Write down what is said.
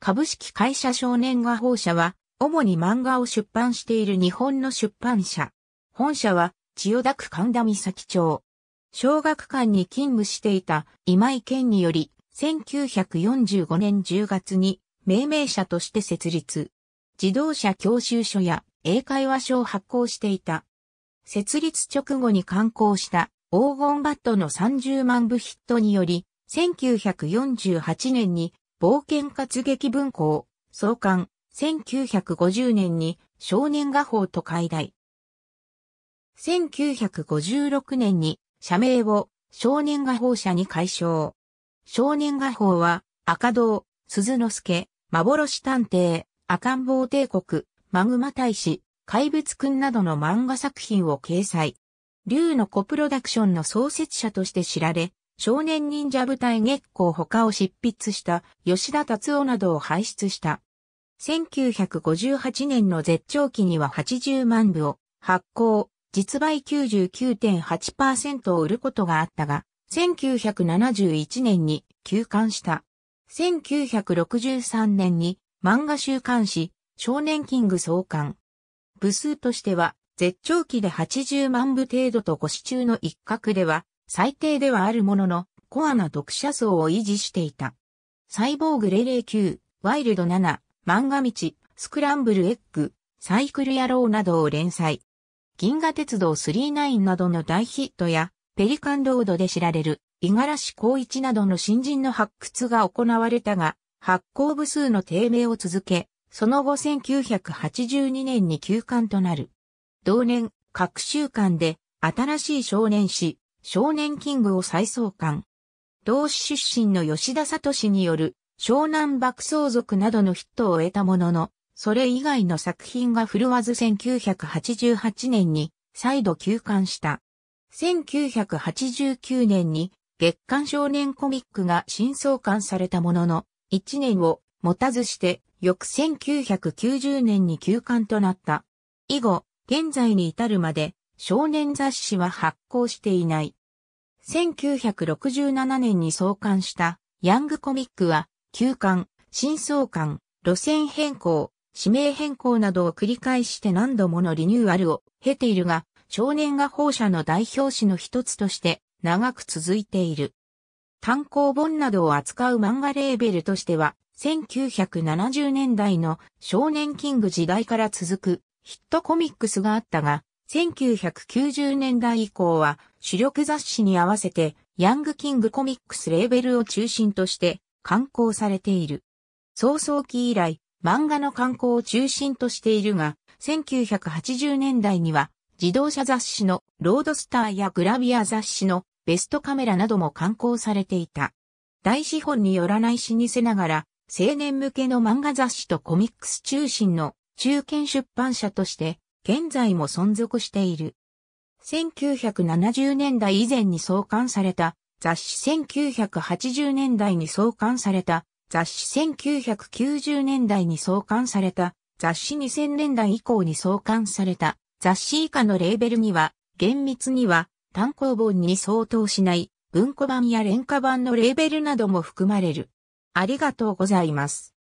株式会社少年画報社は、主に漫画を出版している日本の出版社。本社は、千代田区神田岬町。小学館に勤務していた今井健により、1945年10月に命名者として設立。自動車教習所や英会話書を発行していた。設立直後に刊行した黄金バットの30万部ヒットにより、1948年に冒険活劇文庫、創刊、1950年に少年画報と解題。1956年に社名を少年画報社に改称。少年画報は赤道、鈴之助、幻探偵、赤ん坊帝国、マグマ大使、怪物くんなどの漫画作品を掲載。竜のコプロダクションの創設者として知られ、少年忍者部隊月光他を執筆した吉田達夫などを輩出した。1958年の絶頂期には80万部を発行、実売99.8%を売ることがあったが、1971年に休刊した。1963年に漫画週刊誌少年キング創刊。部数としては絶頂期で80万部程度とご支中の一角では最低ではあるものの、コアな読者層を維持していた。サイボーグ009、ワイルド7、漫画道、スクランブルエッグ、サイクル野郎などを連載。銀河鉄道39などの大ヒットや、ペリカンロードで知られる、五十嵐孝一などの新人の発掘が行われたが、発行部数の低迷を続け、その後1982年に休刊となる。同年、各週間で、新しい少年誌、少年キングを再創刊。同志出身の吉田聡による湘南爆走族などのヒットを得たものの、それ以外の作品が振るわず1988年に再度休刊した。1989年に月刊少年コミックが新創刊されたものの、1年を持たずして翌1990年に休刊となった。以後、現在に至るまで少年雑誌は発行していない。1967年に創刊したヤングコミックは、休刊、新創刊、路線変更、指名変更などを繰り返して何度ものリニューアルを経ているが、少年画報社の代表誌の一つとして長く続いている。単行本などを扱う漫画レーベルとしては、1970年代の少年キング時代から続くヒットコミックスがあったが、1990年代以降は主力雑誌に合わせて、ヤングキングコミックスレーベルを中心として刊行されている。早々期以来、漫画の刊行を中心としているが、1980年代には自動車雑誌のロードスターやグラビア雑誌のベストカメラなども刊行されていた。大資本によらない老舗ながら、青年向けの漫画雑誌とコミックス中心の中堅出版社として、現在も存続している。1970年代以前に創刊された雑誌1980年代に創刊された雑誌1990年代に創刊された雑誌2000年代以降に創刊された雑誌以下のレーベルには厳密には単行本に相当しない文庫版や廉価版のレーベルなども含まれる。ありがとうございます。